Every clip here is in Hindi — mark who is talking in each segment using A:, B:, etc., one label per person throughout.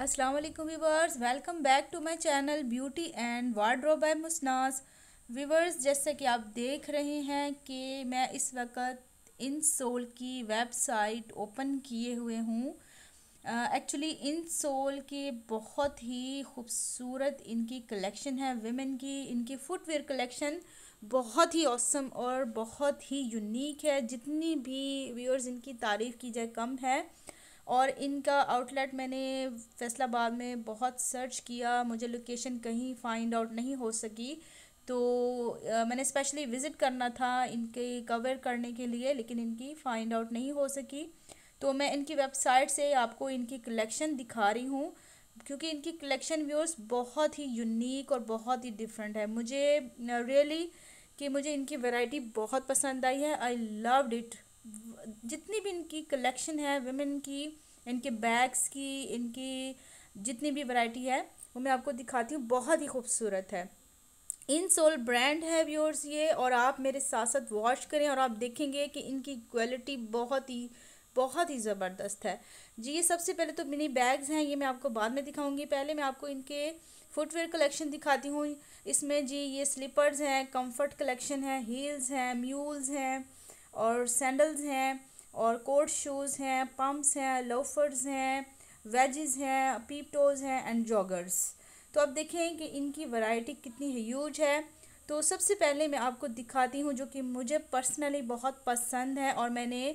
A: अस्सलाम वालेकुम viewers welcome back to my channel beauty and wardrobe by मुसनास वीवर्स जैसे कि आप देख रहे हैं कि मैं इस वक्त इन सोल की वेबसाइट ओपन किए हुए हूँ एक्चुअली इन सोल के बहुत ही खूबसूरत इनकी कलेक्शन है वेमेन की इनकी फुटवेयर कलेक्शन बहुत ही औसम और बहुत ही यूनिक है जितनी भी व्यूअर्स इनकी तारीफ़ की जाए कम है और इनका आउटलेट मैंने फैसलाबाद में बहुत सर्च किया मुझे लोकेशन कहीं फाइंड आउट नहीं हो सकी तो आ, मैंने स्पेशली विज़िट करना था इनके कवर करने के लिए लेकिन इनकी फ़ाइंड आउट नहीं हो सकी तो मैं इनकी वेबसाइट से आपको इनकी कलेक्शन दिखा रही हूँ क्योंकि इनकी कलेक्शन व्यूअर्स बहुत ही यूनिक और बहुत ही डिफरेंट है मुझे रियली really, कि मुझे इनकी वैरायटी बहुत पसंद आई है आई लव्ड इट जितनी भी इनकी कलेक्शन है वेमेन की इनके बैग्स की इनकी जितनी भी वैरायटी है वो मैं आपको दिखाती हूँ बहुत ही खूबसूरत है इन सोल ब्रांड है व्यूअर्स ये और आप मेरे साथ साथ वॉश करें और आप देखेंगे कि इनकी क्वालिटी बहुत ही बहुत ही ज़बरदस्त है जी ये सबसे पहले तो मिनी बैग्स हैं ये मैं आपको बाद में दिखाऊंगी पहले मैं आपको इनके फुटवेयर कलेक्शन दिखाती हूँ इसमें जी ये स्लीपर्स हैं कंफर्ट कलेक्शन है हील्स हैं म्यूल्स हैं और सैंडल्स हैं और कोट शूज़ हैं पम्प्स हैं लोफर्स हैं वेजेस हैं पीपटोज हैं एंड जॉगर्स तो आप देखें कि इनकी वैरायटी कितनी ह्यूज है तो सबसे पहले मैं आपको दिखाती हूँ जो कि मुझे पर्सनली बहुत पसंद है और मैंने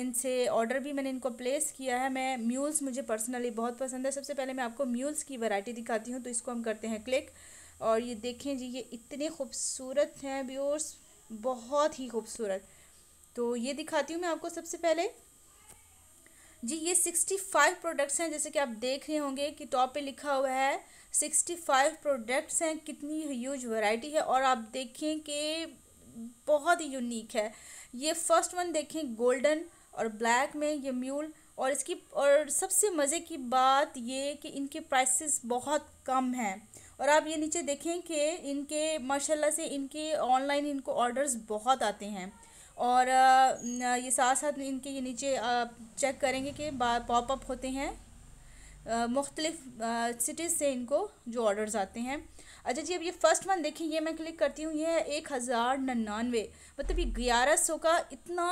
A: इनसे ऑर्डर भी मैंने इनको प्लेस किया है मैं म्यूल्स मुझे पर्सनली बहुत पसंद है सबसे पहले मैं आपको म्यूल्स की वैरायटी दिखाती हूँ तो इसको हम करते हैं क्लिक और ये देखें जी ये इतने खूबसूरत हैं व्यूर्स बहुत ही खूबसूरत तो ये दिखाती हूँ मैं आपको सबसे पहले जी ये सिक्सटी फाइव प्रोडक्ट्स हैं जैसे कि आप देख रहे होंगे कि टॉप पे लिखा हुआ है सिक्सटी फाइव प्रोडक्ट्स हैं कितनी ह्यूज वैरायटी है और आप देखें कि बहुत ही यूनिक है ये फर्स्ट वन देखें गोल्डन और ब्लैक में ये म्यूल और इसकी और सबसे मज़े की बात ये कि इनके प्राइसेस बहुत कम हैं और आप ये नीचे देखें कि इनके माशाल्लाह से इनके ऑनलाइन इनको ऑर्डर्स बहुत आते हैं और ये साथ साथ इनके ये नीचे आप चेक करेंगे कि पॉपअप होते हैं मुख्तलिफ सिटीज़ से इनको जो ऑर्डर्स आते हैं अच्छा जी अब ये फ़र्स्ट वन देखें ये मैं क्लिक करती हूँ ये है एक हज़ार नन्यानवे मतलब ये ग्यारह सौ का इतना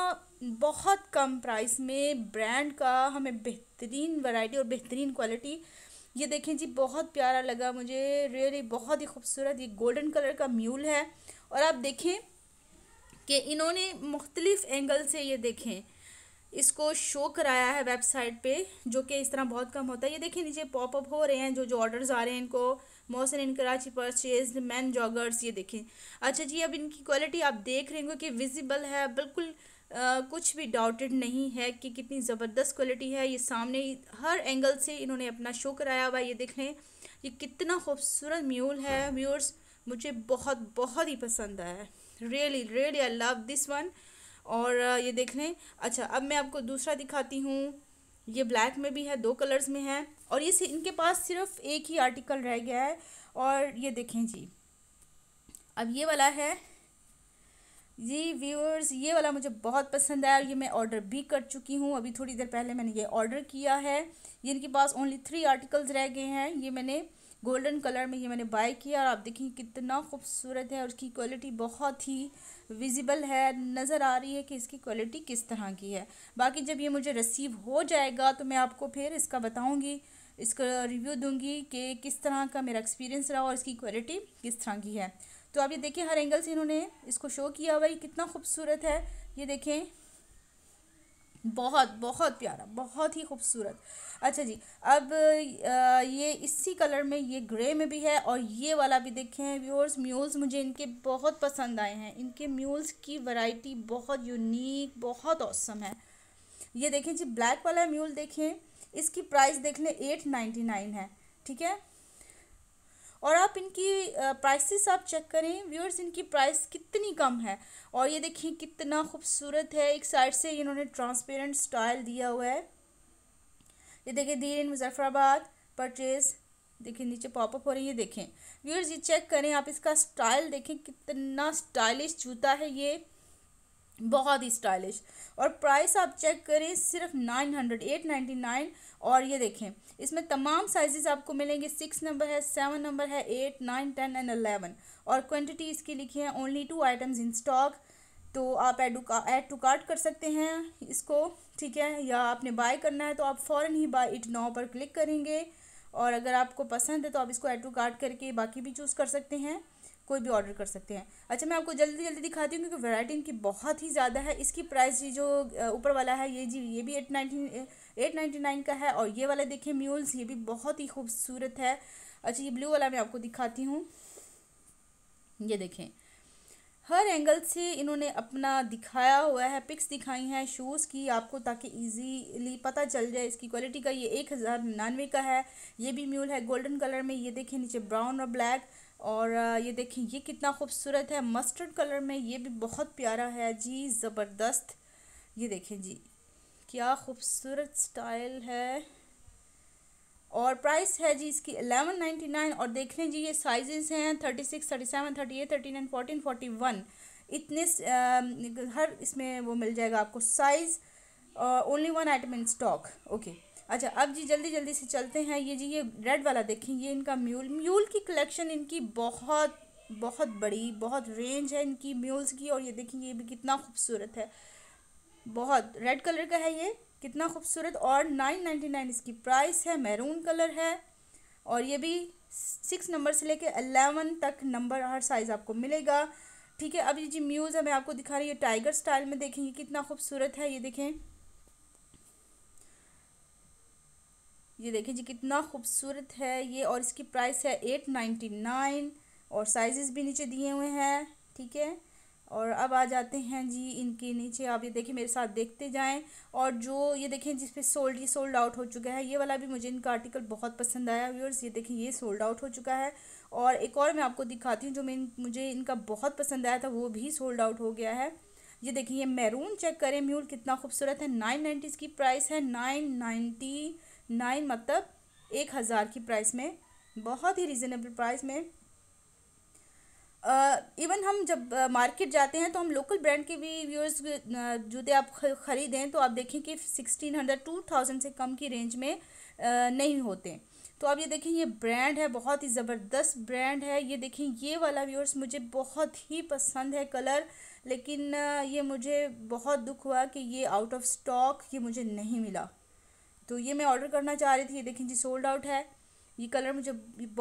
A: बहुत कम प्राइस में ब्रांड का हमें बेहतरीन वैरायटी और बेहतरीन क्वालिटी ये देखें जी बहुत प्यारा लगा मुझे रियली बहुत ही खूबसूरत ये गोल्डन कलर का म्यूल है और आप देखें कि इन्होंने मुख्तलिफ़ एंगल से ये देखें इसको शो कराया है वेबसाइट पे जो कि इस तरह बहुत कम होता है ये देखें नीचे पॉपअप हो रहे हैं जो जो ऑर्डर्स आ रहे हैं इनको Mohsin in Karachi purchase man joggers ये देखें अच्छा जी अब इनकी क्वालिटी आप देख रहे हो कि विजिबल है बिल्कुल आ, कुछ भी डाउटेड नहीं है कि कितनी ज़बरदस्त क्वालिटी है ये सामने हर एंगल से इन्होंने अपना शो कराया हुआ ये देख लें ये कितना खूबसूरत म्यूल है व्यूअर्स मुझे बहुत बहुत ही पसंद आया really really I love this one और ये देख लें अच्छा अब मैं आपको दूसरा दिखाती हूँ ये ब्लैक में भी है दो कलर्स में है और ये इनके पास सिर्फ एक ही आर्टिकल रह गया है और ये देखें जी अब ये वाला है जी व्यूअर्स ये वाला मुझे बहुत पसंद आया और ये मैं ऑर्डर भी कर चुकी हूँ अभी थोड़ी देर पहले मैंने ये ऑर्डर किया है जिनके पास ओनली थ्री आर्टिकल्स रह गए हैं ये मैंने गोल्डन कलर में ये मैंने बाय किया और आप देखें कितना खूबसूरत है और इसकी क्वालिटी बहुत ही विजिबल है नज़र आ रही है कि इसकी क्वालिटी किस तरह की है बाकी जब ये मुझे रिसीव हो जाएगा तो मैं आपको फिर इसका बताऊँगी इसका रिव्यू दूँगी कि किस तरह का मेरा एक्सपीरियंस रहा और इसकी क्वालिटी किस तरह की है तो आप ये देखें हर एंगल से इन्होंने इसको शो किया हुआ ये कितना खूबसूरत है ये देखें बहुत बहुत प्यारा बहुत ही खूबसूरत अच्छा जी अब ये इसी कलर में ये ग्रे में भी है और ये वाला भी देखें व्यूअर्स म्यूल्स मुझे इनके बहुत पसंद आए हैं इनके म्यूल्स की वैरायटी बहुत यूनिक बहुत औसम है ये देखें जी ब्लैक वाला म्यूल देखें इसकी प्राइस देख लें एट नाइन्टी नाइन है ठीक है और आप इनकी प्राइसेस आप चेक करें व्यूअर्स इनकी प्राइस कितनी कम है और ये देखिए कितना खूबसूरत है एक साइड से इन्होंने ट्रांसपेरेंट स्टाइल दिया हुआ है ये देखिए दीर इन मुजफ्फराबाद परचेज़ देखिए नीचे पॉपअप हो रही है देखें व्यूअर्स ये चेक करें आप इसका स्टाइल देखें कितना स्टाइलिश जूता है ये बहुत ही स्टाइलिश और प्राइस आप चेक करें सिर्फ nine hundred eight ninety nine और ये देखें इसमें तमाम साइजेस आपको मिलेंगे सिक्स नंबर है सेवन नंबर है eight nine ten and eleven और क्वांटिटी इसकी लिखी है only two items in stock तो आप एड एड टू कार्ट कर सकते हैं इसको ठीक है या आपने बाय करना है तो आप फ़ौरन ही बाय इट नाव पर क्लिक करेंगे और अगर आपको पसंद है तो आप इसको एड टू कार्ट करके बाकी भी चूज़ कर सकते हैं कोई भी ऑर्डर कर सकते हैं अच्छा मैं आपको जल्दी जल्दी दिखाती हूँ क्योंकि वैरायटी इनकी बहुत ही ज़्यादा है इसकी प्राइस ये जो ऊपर वाला है ये जी ये भी eight nineteen eight ninety nine का है और ये वाला देखिए म्यूल्स ये भी बहुत ही खूबसूरत है अच्छा ये ब्लू वाला मैं आपको दिखाती हूँ ये देखें हर एंगल से इन्होंने अपना दिखाया हुआ है पिक्स दिखाई हैं शूज़ की आपको ताकि इजीली पता चल जाए इसकी क्वालिटी का ये एक हज़ार निन्यानवे का है ये भी म्यूल है गोल्डन कलर में ये देखें नीचे ब्राउन और ब्लैक और ये देखें ये कितना खूबसूरत है मस्टर्ड कलर में ये भी बहुत प्यारा है जी ज़बरदस्त ये देखें जी क्या खूबसूरत स्टाइल है और प्राइस है जी इसकी एलेवन नाइन्टी नाइन और देख लें जी ये साइजेस हैं thirty six thirty seven thirty eight thirty nine fourteen forty one इतने आ, हर इसमें वो मिल जाएगा आपको size only one item in stock okay अच्छा अब जी जल्दी जल्दी से चलते हैं ये जी ये रेड वाला देखें ये इनका म्यूल म्यूल की कलेक्शन इनकी बहुत बहुत बड़ी बहुत रेंज है इनकी म्यूल्स की और ये देखें ये भी कितना खूबसूरत है बहुत रेड कलर का है ये कितना खूबसूरत और नाइन नाइन्टी नाइन इसकी प्राइस है मैरून कलर है और ये भी सिक्स नंबर से लेके अलेवन तक नंबर हर साइज़ आपको मिलेगा ठीक है अब ये जी म्यूज़ है मैं आपको दिखा रही है टाइगर स्टाइल में देखेंगे कितना खूबसूरत है ये देखें ये देखिए जी कितना खूबसूरत है ये और इसकी प्राइस है एट नाइन्टी नाइन और साइजेस भी नीचे दिए हुए हैं ठीक है और अब आ जाते हैं जी इनके नीचे आप ये देखिए मेरे साथ देखते जाएं और जो ये देखें जिस पे सोल्ड ये सोल्ड आउट हो चुका है ये वाला भी मुझे इनका आर्टिकल बहुत पसंद आया व्यूअर्स ये देखें ये सोल्ड आउट हो चुका है और एक और मैं आपको दिखाती हूँ जो मैं मुझे इनका बहुत पसंद आया था वो भी सोल्ड आउट हो गया है ये देखिए ये मैरून चेक करें म्यूल कितना खूबसूरत है नाइन नाइन्टी इसकी प्राइस है नाइन नाइन्टी नाइन मतलब एक हज़ार की प्राइस में बहुत ही रिजनेबल प्राइस में इवन uh, हम जब मार्केट uh, जाते हैं तो हम लोकल ब्रांड के भी व्यूअर्स जूते आप ख़रीदें तो आप देखें कि सिक्सटीन हंड्रेड टू थाउजेंड से कम की रेंज में uh, नहीं होते तो आप ये देखें ये ब्रांड है बहुत ही ज़बरदस्त ब्रांड है ये देखें ये वाला व्यूअर्स मुझे बहुत ही पसंद है कलर लेकिन ये मुझे बहुत दुख हुआ कि ये आउट ऑफ स्टॉक ये मुझे नहीं मिला तो ये मैं ऑर्डर करना चाह रही थी ये देखें जी सोल्ड आउट है ये कलर मुझे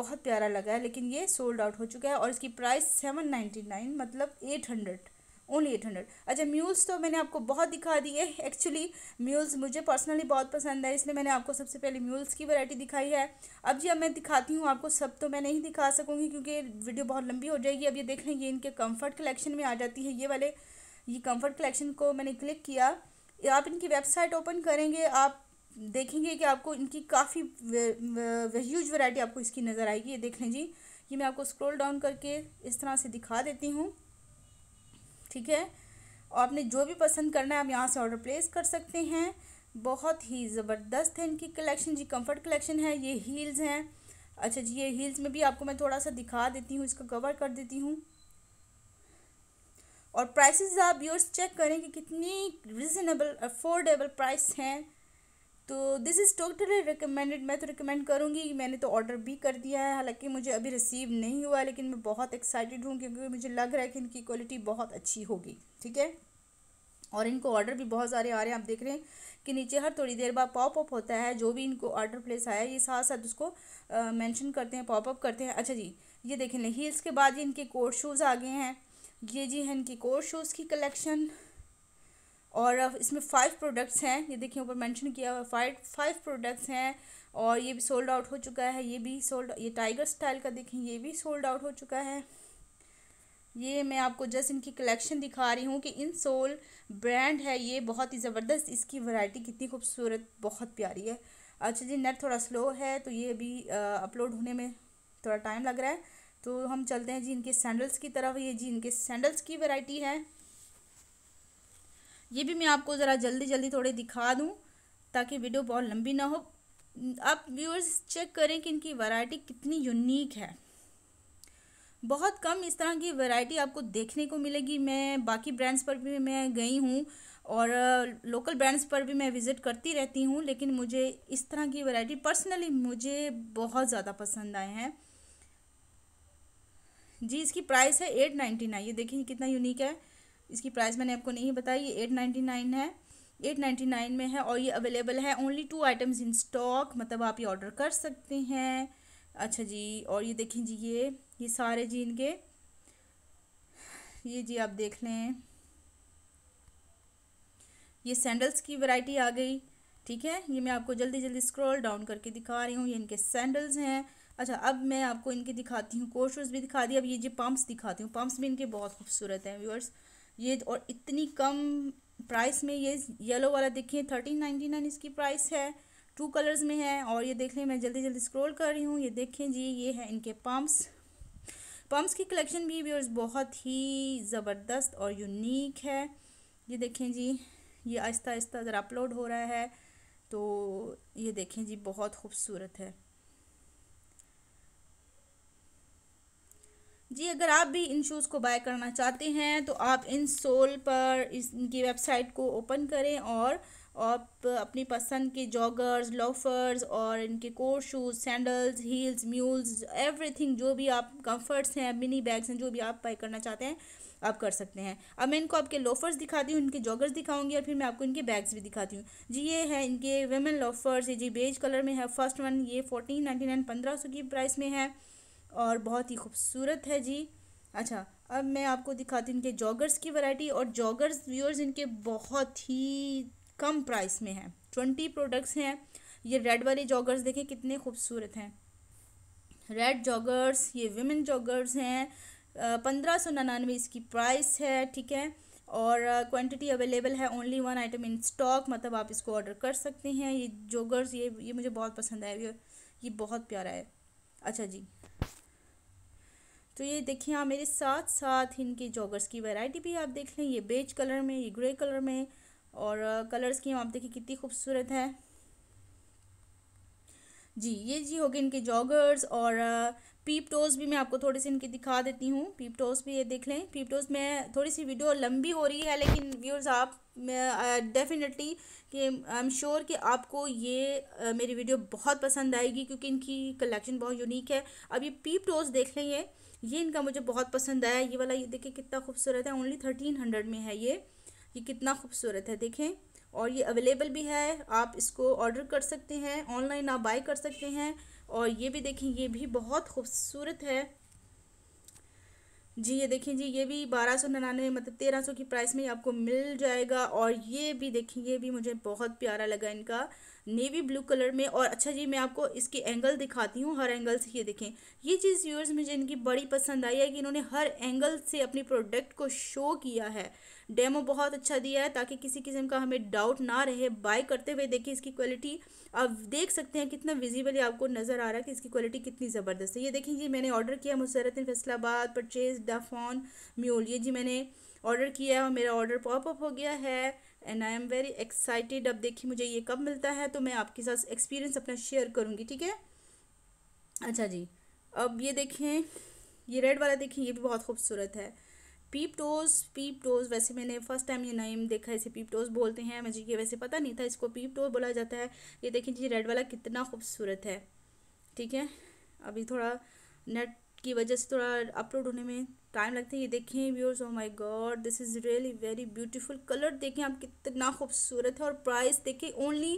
A: बहुत प्यारा लगा है लेकिन ये सोल्ड आउट हो चुका है और इसकी प्राइस सेवन नाइन्टी नाइन मतलब eight hundred only eight hundred अच्छा म्यूल्स तो मैंने आपको बहुत दिखा दिए एक्चुअली म्यूल्स मुझे पर्सनली बहुत पसंद है इसलिए मैंने आपको सबसे पहले म्यूल्स की वैरायटी दिखाई है अब जी अब मैं दिखाती हूँ आपको सब तो मैं नहीं दिखा सकूँगी क्योंकि वीडियो बहुत लंबी हो जाएगी अब ये देख लें ये इनके कम्फर्ट कलेक्शन में आ जाती है ये वाले ये कम्फर्ट कलेक्शन को मैंने क्लिक किया आप इनकी वेबसाइट ओपन करेंगे आप देखेंगे कि आपको इनकी काफ़ी ह्यूज वैरायटी आपको इसकी नज़र आएगी ये देख लें जी ये मैं आपको स्क्रॉल डाउन करके इस तरह से दिखा देती हूँ ठीक है और आपने जो भी पसंद करना है आप यहाँ से ऑर्डर प्लेस कर सकते हैं बहुत ही ज़बरदस्त है इनकी कलेक्शन जी कम्फर्ट कलेक्शन है ये हील्स हैं अच्छा जी ये हील्स में भी आपको मैं थोड़ा सा दिखा देती हूँ इसका कवर कर देती हूँ और प्राइसेस आप व्यूअर्स चेक करें कि कितनी रिजनेबल अफोर्डेबल प्राइस हैं तो दिस इज़ टोटली रिकमेंडेड मैं तो रिकमेंड करूँगी मैंने तो ऑर्डर भी कर दिया है हालांकि मुझे अभी रिसीव नहीं हुआ लेकिन मैं बहुत एक्साइटेड हूँ क्योंकि मुझे लग रहा है कि इनकी क्वालिटी बहुत अच्छी होगी ठीक है और इनको ऑर्डर भी बहुत सारे आ रहे हैं आप देख रहे हैं कि नीचे हर थोड़ी देर बाद पॉपअप होता है जो भी इनको ऑर्डर प्लेस आया ये साथ साथ उसको मेंशन करते हैं पॉपअप करते हैं अच्छा जी ये देखें हील्स के बाद ही इनके कोर्ट शूज़ आ गए हैं ये जी है इनकी कोर्ट शूज़ की कलेक्शन और इसमें फाइव प्रोडक्ट्स हैं ये देखिए ऊपर मेंशन किया हुआ फाइव फाइव प्रोडक्ट्स हैं और ये भी सोल्ड आउट हो चुका है ये भी सोल्ड ये टाइगर स्टाइल का देखें ये भी सोल्ड आउट हो चुका है ये मैं आपको जस्ट इनकी कलेक्शन दिखा रही हूँ कि इन सोल ब्रांड है ये बहुत ही ज़बरदस्त इसकी वैरायटी कितनी खूबसूरत बहुत प्यारी है अच्छा जी नेट थोड़ा स्लो है तो ये अभी अपलोड होने में थोड़ा टाइम लग रहा है तो हम चलते हैं जी इनके सैंडल्स की तरफ ये जी इनके सैंडल्स की वैरायटी है ये भी मैं आपको ज़रा जल्दी जल्दी थोड़े दिखा दूँ ताकि वीडियो बहुत लंबी ना हो आप व्यूअर्स चेक करें कि इनकी वैरायटी कितनी यूनिक है बहुत कम इस तरह की वैरायटी आपको देखने को मिलेगी मैं बाकी ब्रांड्स पर भी मैं गई हूँ और लोकल ब्रांड्स पर भी मैं विज़िट करती रहती हूँ लेकिन मुझे इस तरह की वैरायटी पर्सनली मुझे बहुत ज़्यादा पसंद आए हैं जी इसकी प्राइस है एट नाइन्टी नाइन ये देखिए कितना यूनिक है इसकी प्राइस मैंने आपको नहीं बताई ये एट नाइन्टी नाइन है एट नाइन्टी नाइन में है और ये अवेलेबल है only two items in stock मतलब आप ये ऑर्डर कर सकते हैं अच्छा जी और ये देखें जी ये ये सारे जी इनके ये जी आप देख लें ये सैंडल्स की वैरायटी आ गई ठीक है ये मैं आपको जल्दी जल्दी स्क्रॉल डाउन करके दिखा रही हूँ ये इनके सैंडल्स हैं अच्छा अब मैं आपको इनके दिखाती हूँ कोशूज़ भी दिखा दी अब ये जी पम्प्स दिखाती हूँ पम्प्स भी इनके बहुत खूबसूरत हैं व्यूअर्स ये और इतनी कम प्राइस में ये येलो वाला देखिए थर्टीन नाइन्टी नाइन इसकी प्राइस है टू कलर्स में है और ये देख लें मैं जल्दी जल्दी स्क्रॉल कर रही हूँ ये देखें जी ये है इनके पम्प्स पम्प्स की कलेक्शन भी व्यवर्स बहुत ही ज़बरदस्त और यूनिक है ये देखें जी ये आहिस्ता आहिस्ता ज़रा अपलोड हो रहा है तो ये देखें जी बहुत खूबसूरत है जी अगर आप भी इन शूज़ को बाय करना चाहते हैं तो आप इन सोल पर इस इनकी वेबसाइट को ओपन करें और आप अपनी पसंद के जॉगर्स लॉफर्स और इनके court shoes sandals heels mules everything जो भी आप कंफर्ट्स हैं मिनी बैग्स हैं जो भी आप बाई करना चाहते हैं आप कर सकते हैं अब मैं इनको आपके लॉफर्स दिखाती हूँ इनके जॉगर्स दिखाऊंगी और फिर मैं आपको इनके बैग्स भी दिखाती हूँ जी ये है इनके वेमेन लॉफर्स ये जी बेज कलर में है फर्स्ट वन ये फोर्टीन नाइन्टी नाइन पंद्रह सौ की प्राइस में है और बहुत ही खूबसूरत है जी अच्छा अब मैं आपको दिखाती हूँ इनके जॉगर्स की वैरायटी और जॉगर्स व्यूअर्स इनके बहुत ही कम प्राइस में हैं ट्वेंटी प्रोडक्ट्स हैं ये रेड वाले जॉगर्स देखें कितने खूबसूरत हैं रेड जॉगर्स ये विमेन जॉगर्स हैं पंद्रह सौ निन्यानवे इसकी प्राइस है ठीक है और क्वांटिटी अवेलेबल है only one item in stock मतलब आप इसको ऑर्डर कर सकते हैं ये जॉगर्स ये ये मुझे बहुत पसंद आया ये बहुत प्यारा है अच्छा जी तो ये देखिए आप हाँ, मेरे साथ साथ इनकी जॉगर्स की वैरायटी भी आप देख लें ये बेज कलर में ये ग्रे कलर में और कलर्स की आप देखिए कितनी खूबसूरत है जी ये जी हो गए इनके जॉगर्स और पीप टोज भी मैं आपको थोड़े से इनकी दिखा देती हूँ पीप टोज भी ये देख लें पीप टोज में थोड़ी सी वीडियो लंबी हो रही है लेकिन व्यूअर्स आप डेफिनेटली कि आई एम श्योर कि आपको ये uh, मेरी वीडियो बहुत पसंद आएगी क्योंकि इनकी कलेक्शन बहुत यूनिक है अब ये पीप टोज देख लें ये ये इनका मुझे बहुत पसंद आया ये वाला ये देखिए कितना खूबसूरत है ओनली थर्टीन हंड्रेड में है ये ये कितना खूबसूरत है देखें और ये अवेलेबल भी है आप इसको ऑर्डर कर सकते हैं ऑनलाइन आप बाई कर सकते हैं और ये भी देखें ये भी बहुत खूबसूरत है जी ये देखें जी ये भी बारह सौ निन्यानवे मतलब तेरह सौ की प्राइस में आपको मिल जाएगा और ये भी देखें ये भी मुझे बहुत प्यारा लगा इनका नेवी ब्लू कलर में और अच्छा जी मैं आपको इसके एंगल दिखाती हूँ हर एंगल से ये देखें ये चीज़ व्यूअर्स मुझे इनकी बड़ी पसंद आई है कि इन्होंने हर एंगल से अपनी प्रोडक्ट को शो किया है डेमो बहुत अच्छा दिया है ताकि किसी किस्म का हमें डाउट ना रहे बाय करते हुए देखिए इसकी क्वालिटी आप देख सकते हैं कितना विजिबली आपको नज़र आ रहा है कि इसकी क्वालिटी कितनी ज़बरदस्त है ये देखें जी मैंने ऑर्डर किया मुसरतिन फैसलाबाद परचेज डाफॉन म्यूल ये जी मैंने ऑर्डर किया और मेरा ऑर्डर पॉपअप हो गया है and I am very excited अब देखिए मुझे ये कब मिलता है तो मैं आपके साथ एक्सपीरियंस अपना शेयर करूँगी ठीक है अच्छा जी अब ये देखें ये रेड वाला देखें ये भी बहुत खूबसूरत है पीप टोज़ पीप टोज़ वैसे मैंने फर्स्ट टाइम ये नाइम देखा इसे पीप टोज़ बोलते हैं मुझे ये वैसे पता नहीं था इसको पीप टोज बोला जाता है ये देखें जी रेड वाला कितना खूबसूरत है ठीक है अभी थोड़ा नेट की वजह से थोड़ा अपलोड होने में टाइम लगता है ये देखें viewers oh my god this is really very beautiful colour देखें आप कितना खूबसूरत है और प्राइस देखें ओनली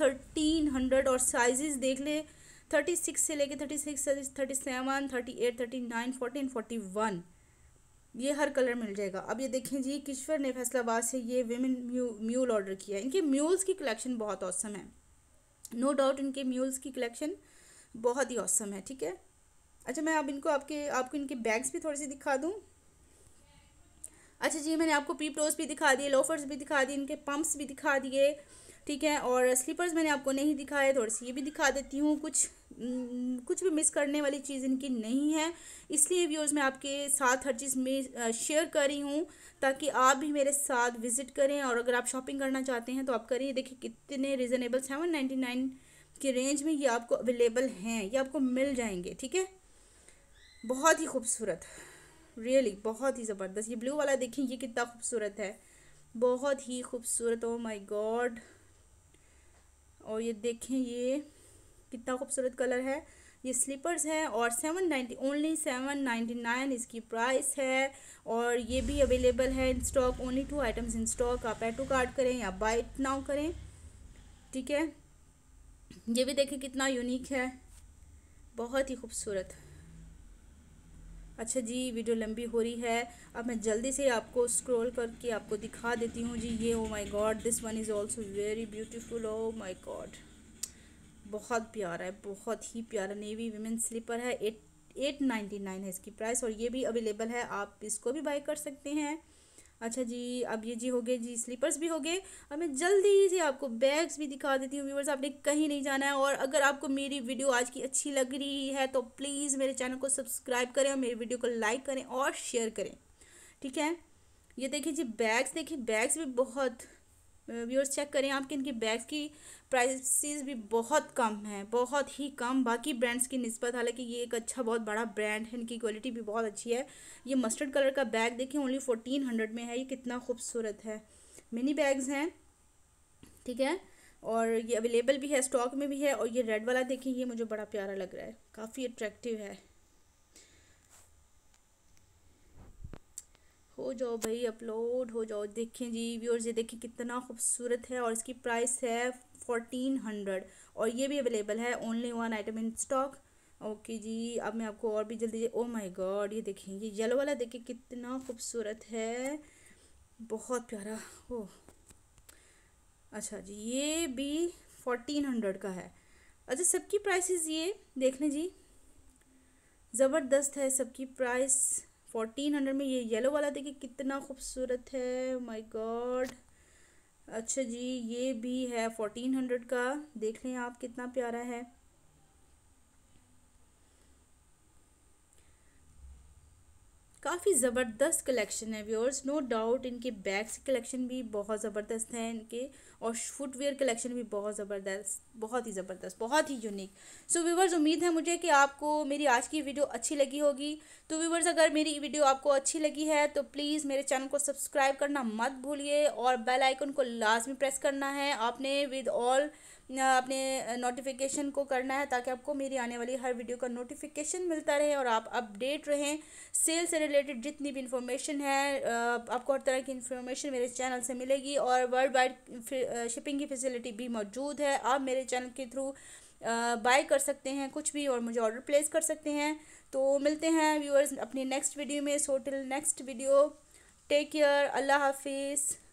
A: थर्टीन हंड्रेड और साइजेस देख लें थर्टी सिक्स से लेके thirty six thirty seven thirty eight thirty nine forty forty one ये हर कलर मिल जाएगा अब ये देखें जी किश्वर ने फैसलाबाद से ये वेमेन म्यूल ऑर्डर किया है इनके म्यूल्स की कलेक्शन बहुत औसम है नो no डाउट इनके म्यूल्स की कलेक्शन बहुत ही औसम है ठीक है अच्छा मैं अब इनको आपके आपको इनके बैग्स भी थोड़े से दिखा दूँ अच्छा जी मैंने आपको पीप्रोज भी दिखा दिए लोफर्स भी दिखा दिए इनके पम्प्स भी दिखा दिए ठीक है और स्लीपर्स मैंने आपको नहीं दिखाए थोड़े से ये भी दिखा देती हूँ कुछ कुछ भी मिस करने वाली चीज़ इनकी नहीं है इसलिए व्यूज़ मैं आपके साथ हर चीज़ में शेयर कर रही हूँ ताकि आप भी मेरे साथ विज़िट करें और अगर आप शॉपिंग करना चाहते हैं तो आप करिए देखिए कितने रिजनेबल सेवन नाइन्टी नाइन की रेंज में ये आपको अवेलेबल हैं ये आपको मिल जाएंगे ठीक है बहुत ही खूबसूरत रियली बहुत ही ज़बरदस्त ये ब्लू वाला देखें ये कितना खूबसूरत है बहुत ही खूबसूरत ओ माय गॉड और ये देखें ये कितना खूबसूरत कलर है ये स्लीपर्स हैं और seven ninety only seven ninety nine इसकी प्राइस है और ये भी अवेलेबल है in stock only two items in stock आप एटू कार्ड करें या बाइट नाउ करें ठीक है ये भी देखें कितना यूनिक है बहुत ही खूबसूरत अच्छा जी वीडियो लंबी हो रही है अब मैं जल्दी से आपको स्क्रॉल करके आपको दिखा देती हूँ जी ये oh my god this one is also very beautiful oh my god बहुत प्यारा है बहुत ही प्यारा नेवी वीमेन स्लीपर है एट एट नाइन्टी नाइन है इसकी प्राइस और ये भी अवेलेबल है आप इसको भी बाई कर सकते हैं अच्छा जी अब ये जी हो गए जी स्लीपर्स भी हो गए अब मैं जल्दी से आपको बैग्स भी दिखा देती हूँ व्यूवर्स आपने कहीं नहीं जाना है और अगर आपको मेरी वीडियो आज की अच्छी लग रही है तो प्लीज़ मेरे चैनल को सब्सक्राइब करें और मेरी वीडियो को लाइक करें और शेयर करें ठीक है ये देखिए जी बैग्स देखिए बैग्स भी बहुत व्यूअर्स चेक करें आप कि इनकी बैग्स की प्राइसेस भी बहुत कम हैं बहुत ही कम बाकी ब्रांड्स की नस्बत हालांकि ये एक अच्छा बहुत बड़ा ब्रांड है इनकी क्वालिटी भी बहुत अच्छी है ये मस्टर्ड कलर का बैग देखें ओनली फोर्टीन हंड्रेड में है ये कितना खूबसूरत है मिनी बैग्स हैं ठीक है और ये अवेलेबल भी है स्टॉक में भी है और ये रेड वाला देखें ये मुझे बड़ा प्यारा लग रहा है काफ़ी अट्रैक्टिव है हो जाओ भाई अपलोड हो जाओ देखें जी व्यूअर्स ये देखिए कितना खूबसूरत है और इसकी प्राइस है फोर्टीन हंड्रेड और ये भी अवेलेबल है only one item in stock okay जी अब मैं आपको और भी जल्दी ओ माय गॉड ये देखें ये येलो वाला देखिए कितना खूबसूरत है बहुत प्यारा हो अच्छा जी ये भी फोर्टीन हंड्रेड का है अच्छा सबकी प्राइसेस ये देख लें जी ज़बरदस्त है सबकी प्राइस फोर्टीन हंड्रेड में ये येलो वाला देखिए कितना खूबसूरत है माय गॉड अच्छा जी ये भी है फोर्टीन हंड्रेड का देख लें आप कितना प्यारा है काफ़ी ज़बरदस्त कलेक्शन है व्यूअर्स नो डाउट इनके बैग्स कलेक्शन भी बहुत ज़बरदस्त हैं इनके और फुटवेयर कलेक्शन भी बहुत ज़बरदस्त बहुत ही ज़बरदस्त बहुत ही यूनिक सो व्यूवर्स उम्मीद है मुझे कि आपको मेरी आज की वीडियो अच्छी लगी होगी तो व्यूवर्स अगर मेरी वीडियो आपको अच्छी लगी है तो प्लीज़ मेरे चैनल को सब्सक्राइब करना मत भूलिए और बेलाइकन को लाजमी प्रेस करना है आपने विद ऑल अपने नोटिफिकेशन को करना है ताकि आपको मेरी आने वाली हर वीडियो का नोटिफिकेशन मिलता रहे और आप अपडेट रहें सेल से रिलेटेड जितनी भी इंफॉर्मेशन है आपको हर तरह की इन्फॉर्मेशन मेरे चैनल से मिलेगी और वर्ल्ड वाइड शिपिंग की फैसिलिटी भी मौजूद है आप मेरे चैनल के थ्रू बाय कर सकते हैं कुछ भी और मुझे ऑर्डर प्लेस कर सकते हैं तो मिलते हैं व्यूअर्स अपनी नेक्स्ट वीडियो में so till next video take care अल्लाह हाफिज़